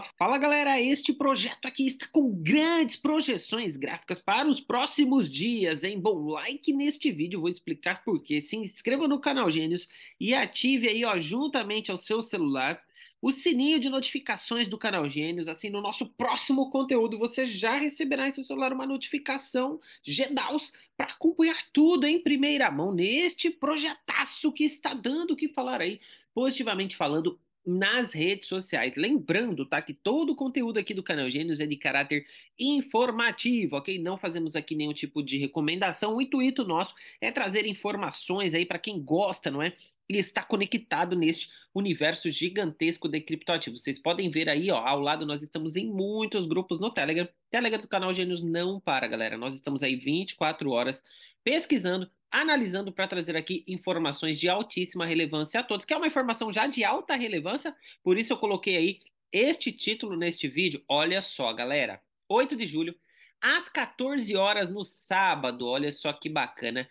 fala galera, este projeto aqui está com grandes projeções gráficas para os próximos dias, hein? Bom, like neste vídeo, vou explicar por quê. Se inscreva no canal Gênios e ative aí, ó, juntamente ao seu celular, o sininho de notificações do canal Gênios, assim no nosso próximo conteúdo você já receberá em seu celular uma notificação Gedaus para acompanhar tudo em primeira mão neste projetaço que está dando o que falar aí, positivamente falando nas redes sociais. Lembrando, tá, que todo o conteúdo aqui do canal Gênios é de caráter informativo, ok? Não fazemos aqui nenhum tipo de recomendação. O intuito nosso é trazer informações aí para quem gosta, não é? E está conectado neste universo gigantesco de criptoativos. Vocês podem ver aí, ó, ao lado nós estamos em muitos grupos no Telegram. Telegram do canal Gênios não para, galera. Nós estamos aí 24 horas pesquisando, analisando para trazer aqui informações de altíssima relevância a todos, que é uma informação já de alta relevância, por isso eu coloquei aí este título neste vídeo. Olha só, galera, 8 de julho, às 14 horas no sábado, olha só que bacana.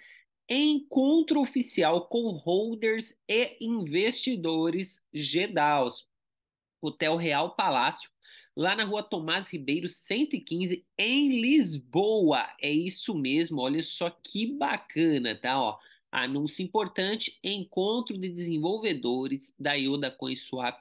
Encontro oficial com holders e investidores Gedaus, Hotel Real Palácio lá na rua Tomás Ribeiro 115, em Lisboa. É isso mesmo, olha só que bacana, tá? Ó, anúncio importante: encontro de desenvolvedores da Ioda CoinSwap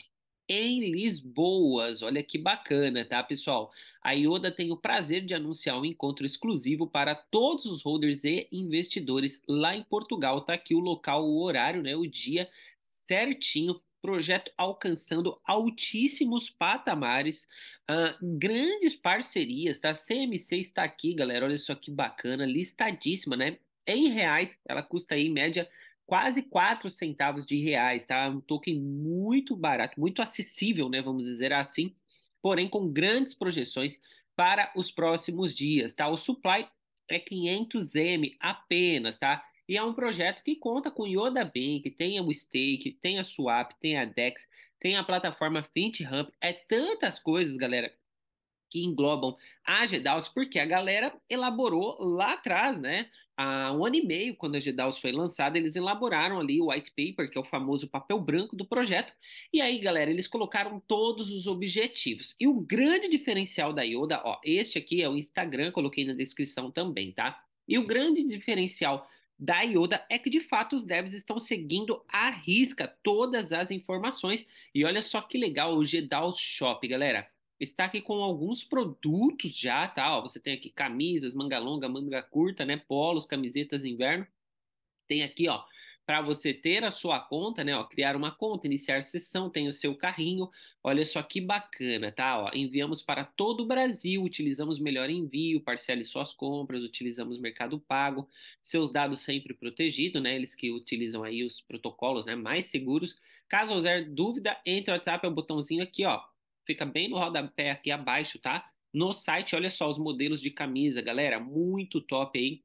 em Lisboas. Olha que bacana, tá, pessoal? A Ioda tem o prazer de anunciar um encontro exclusivo para todos os holders e investidores lá em Portugal. Tá aqui o local, o horário, né, o dia certinho projeto alcançando altíssimos patamares, uh, grandes parcerias, tá? CMC está aqui, galera, olha só que bacana, listadíssima, né? Em reais, ela custa aí em média quase 4 centavos de reais, tá? Um token muito barato, muito acessível, né? Vamos dizer assim, porém com grandes projeções para os próximos dias, tá? O supply é 500M apenas, tá? E é um projeto que conta com Yoda Bank, tem a Stake, tem a Swap, tem a Dex, tem a plataforma Ramp. É tantas coisas, galera, que englobam a GDAOs, porque a galera elaborou lá atrás, né? Há um ano e meio, quando a GDAOs foi lançada, eles elaboraram ali o white paper, que é o famoso papel branco do projeto. E aí, galera, eles colocaram todos os objetivos. E o grande diferencial da Yoda, ó, este aqui é o Instagram, coloquei na descrição também, tá? E o grande diferencial da Ioda é que de fato os devs estão seguindo à risca todas as informações. E olha só que legal o Gedal Shop, galera. Está aqui com alguns produtos já, tá? Ó, você tem aqui camisas, manga longa, manga curta, né? Polos, camisetas inverno. Tem aqui, ó, para você ter a sua conta, né? Ó, criar uma conta, iniciar sessão, tem o seu carrinho. Olha só que bacana, tá? Ó, enviamos para todo o Brasil, utilizamos melhor envio, parcele suas compras, utilizamos Mercado Pago, seus dados sempre protegidos, né? Eles que utilizam aí os protocolos, né? Mais seguros. Caso houver dúvida, entre o WhatsApp, é o botãozinho aqui, ó. Fica bem no rodapé aqui abaixo, tá? No site, olha só os modelos de camisa, galera, muito top aí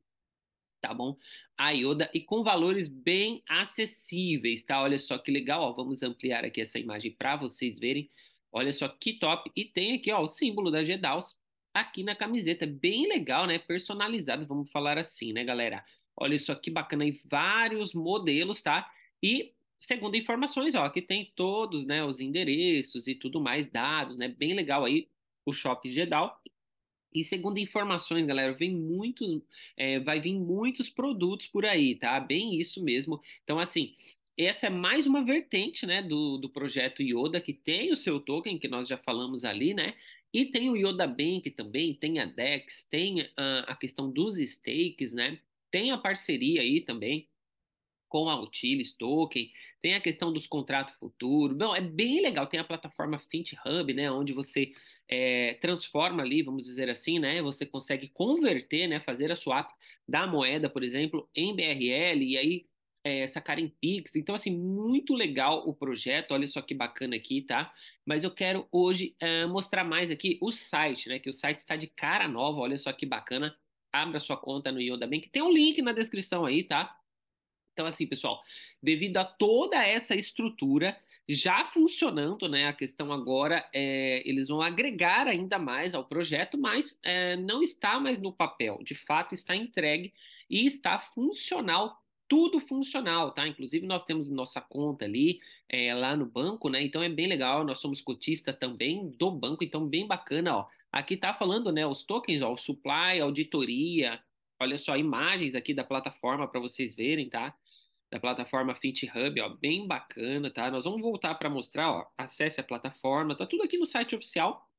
tá bom? A Yoda e com valores bem acessíveis, tá? Olha só que legal, ó, vamos ampliar aqui essa imagem para vocês verem. Olha só que top e tem aqui, ó, o símbolo da Gedaus aqui na camiseta, bem legal, né? Personalizado, vamos falar assim, né, galera? Olha só que bacana aí, vários modelos, tá? E segundo informações, ó, aqui tem todos, né, os endereços e tudo mais, dados, né? Bem legal aí o shop Gedal e segundo informações, galera, vem muitos, é, vai vir muitos produtos por aí, tá? Bem isso mesmo. Então, assim, essa é mais uma vertente, né, do, do projeto Yoda, que tem o seu token, que nós já falamos ali, né? E tem o Yoda Bank também, tem a DEX, tem a, ah, a questão dos stakes, né? Tem a parceria aí também com a Utilis Token, tem a questão dos contratos futuros. Bom, é bem legal, tem a plataforma FintHub, né, onde você é, transforma ali, vamos dizer assim, né? Você consegue converter, né? Fazer a swap da moeda, por exemplo, em BRL e aí é, sacar em Pix. Então, assim, muito legal o projeto. Olha só que bacana aqui, tá? Mas eu quero hoje é, mostrar mais aqui o site, né? Que o site está de cara nova. Olha só que bacana. Abra sua conta no Yoda Bank. Tem um link na descrição aí, tá? Então, assim, pessoal, devido a toda essa estrutura, já funcionando, né? A questão agora é eles vão agregar ainda mais ao projeto, mas é, não está mais no papel. De fato, está entregue e está funcional, tudo funcional, tá? Inclusive nós temos nossa conta ali é, lá no banco, né? Então é bem legal. Nós somos cotista também do banco, então bem bacana, ó. Aqui tá falando, né? Os tokens, ó, o supply, auditoria. Olha só, imagens aqui da plataforma para vocês verem, tá? da plataforma FitHub, ó, bem bacana, tá? Nós vamos voltar para mostrar, ó, acesse a plataforma, tá tudo aqui no site oficial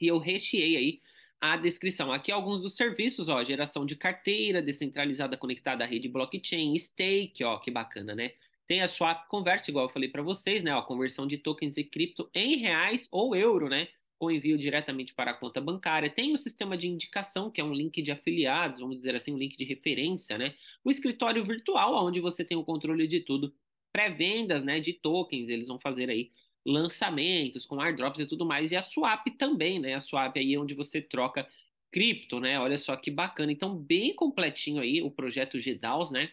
e eu recheei aí a descrição. Aqui alguns dos serviços, ó, geração de carteira descentralizada conectada à rede blockchain, stake, ó, que bacana, né? Tem a swap convert, igual eu falei para vocês, né? Ó, conversão de tokens e cripto em reais ou euro, né? com envio diretamente para a conta bancária. Tem o sistema de indicação, que é um link de afiliados, vamos dizer assim, um link de referência, né? O escritório virtual, onde você tem o controle de tudo. Pré-vendas, né, de tokens, eles vão fazer aí lançamentos com airdrops e tudo mais. E a swap também, né? A swap aí é onde você troca cripto, né? Olha só que bacana. Então, bem completinho aí o projeto GDAOs, né?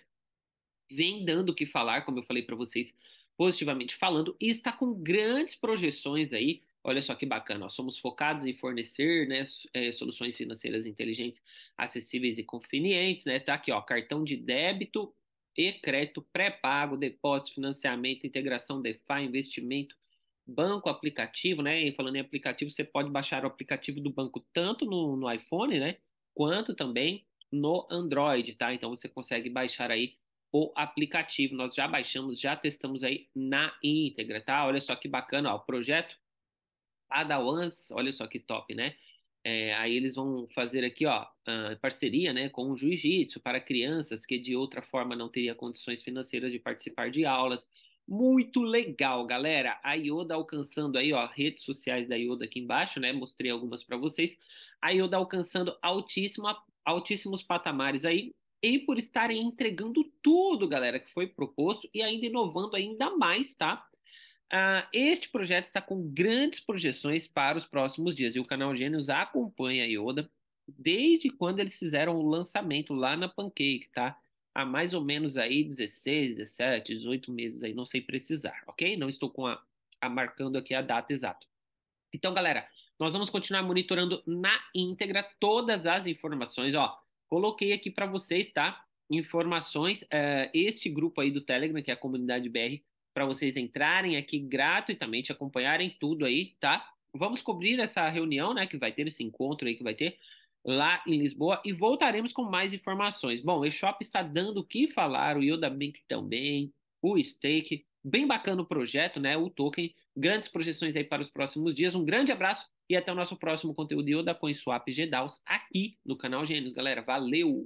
Vem dando o que falar, como eu falei para vocês, positivamente falando, e está com grandes projeções aí Olha só que bacana, Nós somos focados em fornecer né, eh, soluções financeiras inteligentes, acessíveis e convenientes, né? Tá aqui, ó, cartão de débito e crédito pré-pago, depósito, financiamento, integração DeFi, investimento, banco, aplicativo, né? E falando em aplicativo, você pode baixar o aplicativo do banco tanto no, no iPhone, né? Quanto também no Android, tá? Então você consegue baixar aí o aplicativo. Nós já baixamos, já testamos aí na íntegra, tá? Olha só que bacana, ó, o projeto Adawans, olha só que top, né? É, aí eles vão fazer aqui, ó, parceria, né, com o jiu-jitsu para crianças que de outra forma não teria condições financeiras de participar de aulas. Muito legal, galera. A Ioda alcançando aí, ó, redes sociais da Ioda aqui embaixo, né? Mostrei algumas para vocês. A Ioda alcançando altíssima, altíssimos patamares aí e por estarem entregando tudo, galera, que foi proposto e ainda inovando ainda mais, tá? Uh, este projeto está com grandes projeções para os próximos dias e o canal Gênios acompanha a Yoda desde quando eles fizeram o lançamento lá na Pancake, tá? Há mais ou menos aí 16, 17, 18 meses aí, não sei precisar, ok? Não estou com a, a marcando aqui a data exata. Então, galera, nós vamos continuar monitorando na íntegra todas as informações, ó. Coloquei aqui para vocês, tá? Informações, uh, este grupo aí do Telegram, que é a comunidade BR, para vocês entrarem aqui gratuitamente, acompanharem tudo aí, tá? Vamos cobrir essa reunião, né, que vai ter esse encontro aí que vai ter lá em Lisboa e voltaremos com mais informações. Bom, o eShop está dando o que falar, o Yoda Bank também, o Stake, bem bacana o projeto, né, o token, grandes projeções aí para os próximos dias. Um grande abraço e até o nosso próximo conteúdo Yoda Coin Swap GDAOs aqui no canal Gênios, galera. Valeu.